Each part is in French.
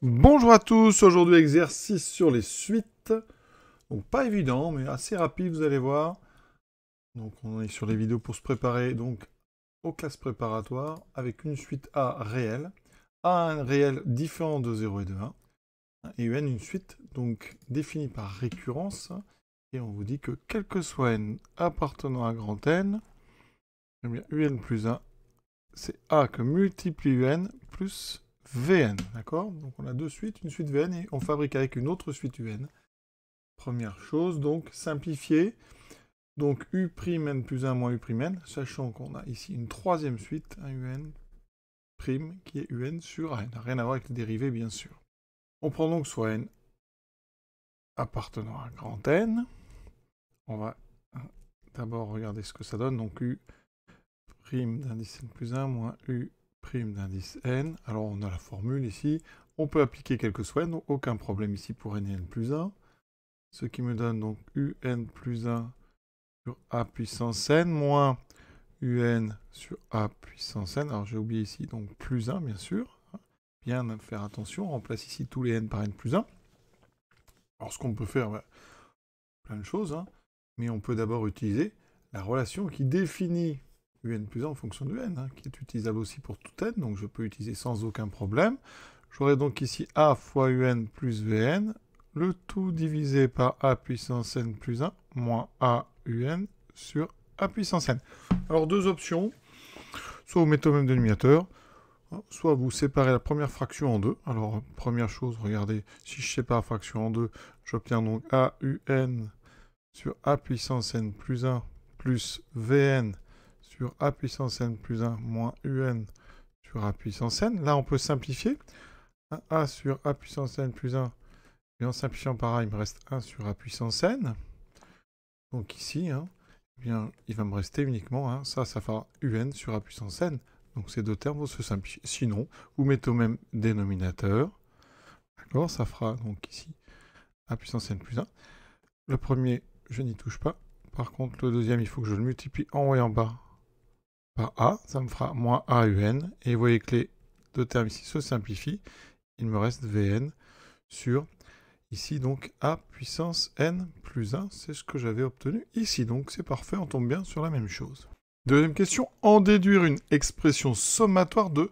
Bonjour à tous, aujourd'hui exercice sur les suites. Donc pas évident, mais assez rapide, vous allez voir. Donc on est sur les vidéos pour se préparer donc aux classes préparatoires avec une suite A réelle, A un réel différent de 0 et de 1, et UN une suite donc définie par récurrence. Et on vous dit que quel que soit N appartenant à grand N, eh bien UN plus 1, c'est A que multiplie UN plus VN, d'accord Donc on a deux suites, une suite VN et on fabrique avec une autre suite UN. Première chose, donc simplifier. Donc U'N plus 1 moins U'N, sachant qu'on a ici une troisième suite, un UN prime qui est UN sur n, rien à voir avec les dérivés bien sûr. On prend donc soit N appartenant à grand N. On va euh, d'abord regarder ce que ça donne. Donc U d'indice N plus 1 moins U d'indice n. Alors on a la formule ici. On peut appliquer quelques soit donc aucun problème ici pour n, et n plus 1. Ce qui me donne donc un plus 1 sur a puissance n moins un sur a puissance n. Alors j'ai oublié ici donc plus 1 bien sûr. Bien faire attention, on remplace ici tous les n par n plus 1. Alors ce qu'on peut faire, ben, plein de choses, hein. mais on peut d'abord utiliser la relation qui définit un plus 1 en fonction de n, hein, qui est utilisable aussi pour tout n, donc je peux utiliser sans aucun problème. J'aurai donc ici a fois un plus vn, le tout divisé par a puissance n plus 1 moins a un sur a puissance n. Alors deux options, soit vous mettez au même dénominateur, hein, soit vous séparez la première fraction en deux. Alors première chose, regardez, si je sépare la fraction en deux, j'obtiens donc a un sur a puissance n plus 1 plus vn sur a puissance n plus 1 moins un sur a puissance n. Là, on peut simplifier. a sur a puissance n plus 1. Et en simplifiant par a, il me reste 1 sur a puissance n. Donc ici, hein, eh bien, il va me rester uniquement ça, ça fera un sur a puissance n. Donc ces deux termes vont se simplifier. Sinon, vous mettez au même dénominateur. D'accord Ça fera donc ici a puissance n plus 1. Le premier, je n'y touche pas. Par contre, le deuxième, il faut que je le multiplie en haut et en bas par A, ça me fera moins a un, Et vous voyez que les deux termes ici se simplifient. Il me reste VN sur ici donc A puissance N plus 1. C'est ce que j'avais obtenu ici. Donc c'est parfait, on tombe bien sur la même chose. Deuxième question, en déduire une expression sommatoire de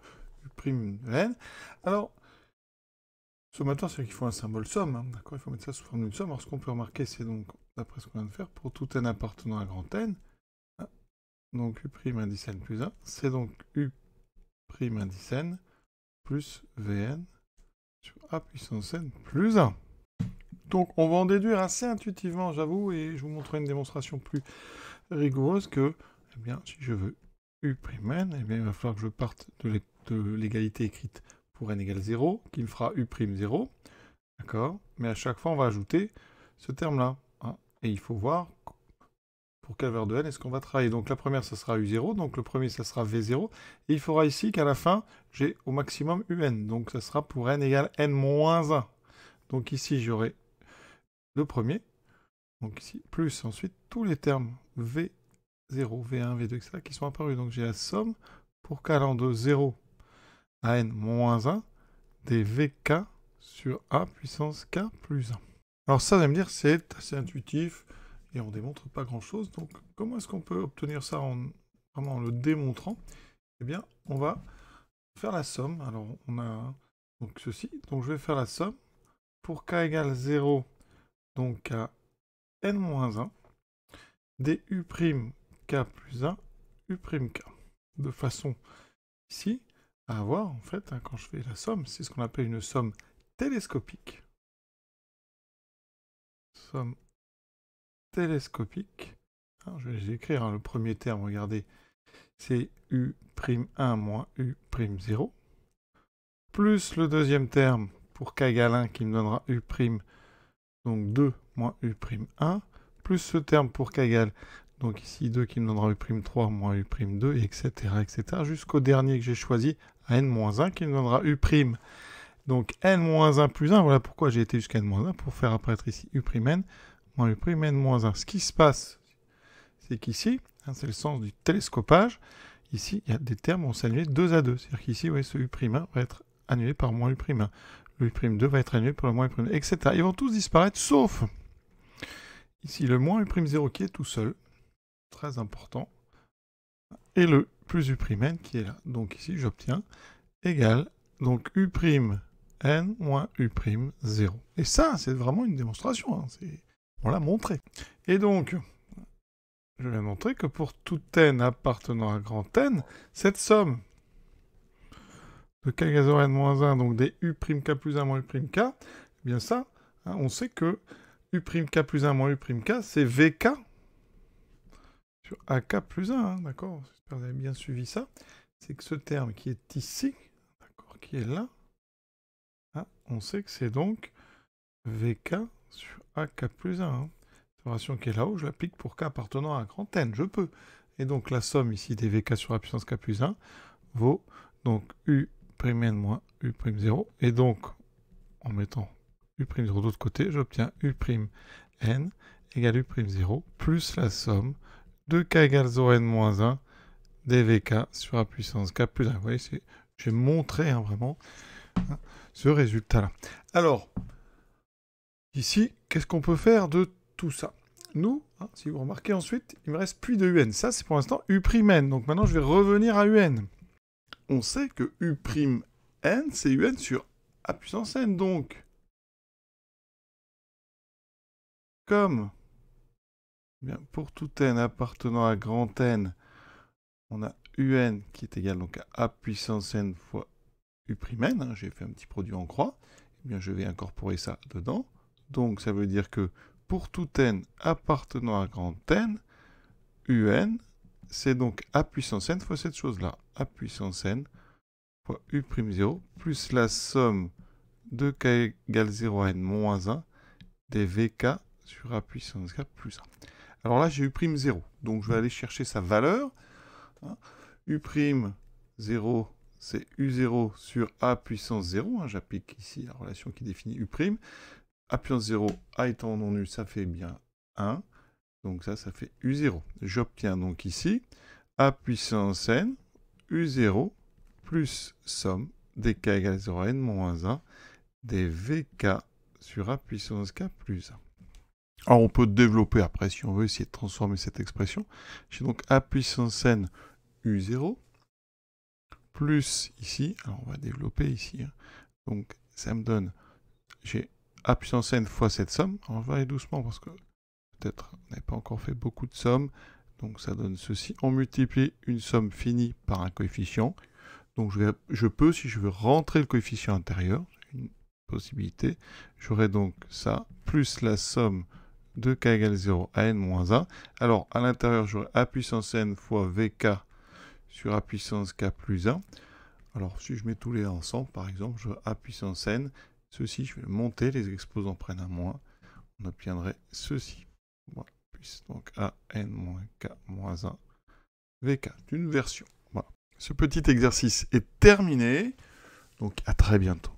prime N. Alors, sommatoire, c'est qu'il faut un symbole somme. Hein. D'accord, il faut mettre ça sous forme d'une somme. Alors ce qu'on peut remarquer, c'est donc, d'après ce qu'on vient de faire, pour tout N appartenant à grand N, donc U' indice n plus 1, c'est donc U' indice n plus Vn sur A puissance n plus 1. Donc on va en déduire assez intuitivement, j'avoue, et je vous montrerai une démonstration plus rigoureuse que, eh bien, si je veux n, eh bien, il va falloir que je parte de l'égalité écrite pour n égale 0, qui me fera 0. d'accord Mais à chaque fois, on va ajouter ce terme-là, hein, et il faut voir pour Calvert de N, est-ce qu'on va travailler Donc la première, ça sera U0, donc le premier, ça sera V0, et il faudra ici qu'à la fin, j'ai au maximum UN, donc ça sera pour N égale N-1. Donc ici, j'aurai le premier, donc ici, plus ensuite tous les termes V0, V1, V2, etc. qui sont apparus. Donc j'ai la somme pour calant de 0 à N-1 des VK sur A puissance K plus 1. Alors ça, vous allez me dire, c'est assez intuitif, et on démontre pas grand chose. Donc comment est-ce qu'on peut obtenir ça en, vraiment en le démontrant Eh bien, on va faire la somme. Alors on a donc ceci. Donc je vais faire la somme pour k égale 0, donc à n-1, du' k plus 1, k. De façon ici à avoir, en fait, hein, quand je fais la somme, c'est ce qu'on appelle une somme télescopique. Somme télescopique. je vais les écrire hein. le premier terme, regardez, c'est U'1 moins U'0, plus le deuxième terme pour K qui me donnera U', donc 2 moins U'1, plus ce terme pour K donc ici 2 qui me donnera U'3 moins U'2, etc., jusqu'au dernier que j'ai choisi, N-1 qui me donnera U'. Donc N-1 plus 1, voilà pourquoi j'ai été jusqu'à N-1, pour faire apparaître ici U'N, moins U'N moins 1. Ce qui se passe, c'est qu'ici, hein, c'est le sens du télescopage, ici, il y a des termes on s'annuler deux à 2. C'est-à-dire qu'ici, oui, ce U'1 va être annulé par moins U'1. Le U'2 va être annulé par le moins U', etc. Ils vont tous disparaître, sauf ici le moins U'0 qui est tout seul, très important, et le plus U'N qui est là. Donc ici, j'obtiens égal, donc U' n moins U'0. Et ça, c'est vraiment une démonstration. Hein. On l'a montré. Et donc, je vais montrer que pour tout n appartenant à grand N, cette somme de k gazor n-1, donc des u'k plus 1 moins u'k, eh bien ça, hein, on sait que u'k plus 1 moins u'k, c'est vk sur ak plus 1, hein, d'accord J'espère que vous avez bien suivi ça. C'est que ce terme qui est ici, d'accord, qui est là, hein, on sait que c'est donc vk sur à K plus 1. Hein. la qui est là-haut, je l'applique pour K appartenant à un grand N. Je peux. Et donc la somme ici des VK sur la puissance K plus 1 vaut donc u'n prime N moins u'0. prime 0. Et donc, en mettant u'0 prime 0 de l'autre côté, j'obtiens u'n prime N égale u'0 prime 0 plus la somme de K égale 0 N moins 1 des VK sur la puissance K plus 1. Vous voyez, j'ai montré hein, vraiment hein, ce résultat-là. Alors, ici, qu'est-ce qu'on peut faire de tout ça Nous, hein, si vous remarquez ensuite, il me reste plus de UN. Ça, c'est pour l'instant U'N. Donc maintenant, je vais revenir à UN. On sait que U'N, c'est UN sur A puissance N. Donc, comme pour tout N appartenant à grand N, on a UN qui est égal donc à A puissance N fois U'N. Hein, j'ai fait un petit produit en croix. Eh bien, je vais incorporer ça dedans. Donc ça veut dire que pour tout n appartenant à grand n, un, c'est donc a puissance n fois cette chose-là. a puissance n fois u'0 plus la somme de k égale 0 à n moins 1 des vk sur a puissance k plus 1. Alors là, j'ai u'0. Donc je vais aller chercher sa valeur. Hein. u'0, c'est u0 sur a puissance 0. Hein. J'applique ici la relation qui définit u'. A puissance 0, A étant non nu, ça fait bien 1. Donc ça, ça fait U0. J'obtiens donc ici A puissance n, U0 plus somme des k égale 0 à n moins 1 des vk sur a puissance k plus 1. Alors on peut développer après si on veut essayer de transformer cette expression. J'ai donc a puissance n u0 plus ici, alors on va développer ici, hein. donc ça me donne, j'ai a puissance n fois cette somme. on va aller doucement parce que peut-être on n'a pas encore fait beaucoup de sommes. Donc ça donne ceci. On multiplie une somme finie par un coefficient. Donc je, peux, si je veux rentrer le coefficient intérieur, une possibilité, j'aurai donc ça, plus la somme de k égale 0 à n moins 1. Alors à l'intérieur, j'aurai a puissance n fois vk sur a puissance k plus 1. Alors si je mets tous les ensemble, par exemple, j'aurai a puissance n ceci, je vais le monter, les exposants prennent un moins, on obtiendrait ceci. Voilà, puisse donc an-k-1 vk, D'une version. Voilà. Ce petit exercice est terminé, donc à très bientôt.